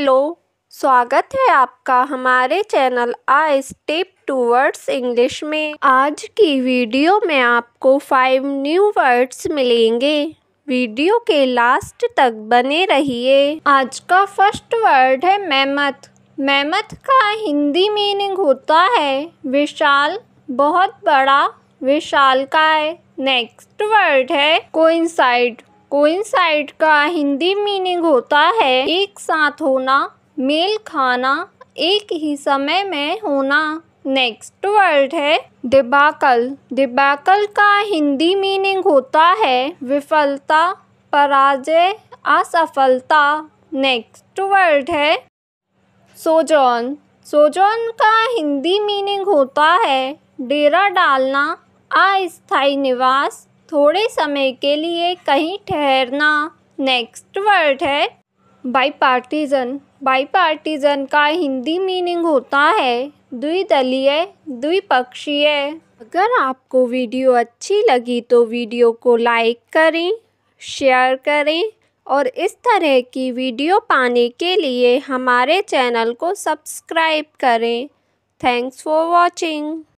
hello स्वागत है आपका हमारे channel a step towards English में आज की वीडियो में आपको फाइव न्यू वर्ड्स मिलेंगे वीडियो के लास्ट तक बने रहिए आज का फर्स्ट वर्ड है मेमथ मेमथ का हिंदी मीनिंग होता है विशाल बहुत बड़ा विशाल का है नेक्स्ट वर्ड है कोइंसाइड कोइंसाइड का हिंदी मीनिंग होता है एक साथ होना मेल खाना एक ही समय में होना नेक्स्ट वर्ड है डिबाकल डिबाकल का हिंदी मीनिंग होता है विफलता पराजय असफलता नेक्स्ट वर्ड है सोजोन सोजोन का हिंदी मीनिंग होता है डेरा डालना अस्थाई निवास थोड़े समय के लिए कहीं ठहरना नेक्स्ट वर्ड है बाई पार्टीज़न बाई पार्टीज़न का हिंदी मीनिंग होता है द्विदलीय द्विपक्षीय अगर आपको वीडियो अच्छी लगी तो वीडियो को लाइक करें शेयर करें और इस तरह की वीडियो पाने के लिए हमारे चैनल को सब्सक्राइब करें थैंक्स फॉर वॉचिंग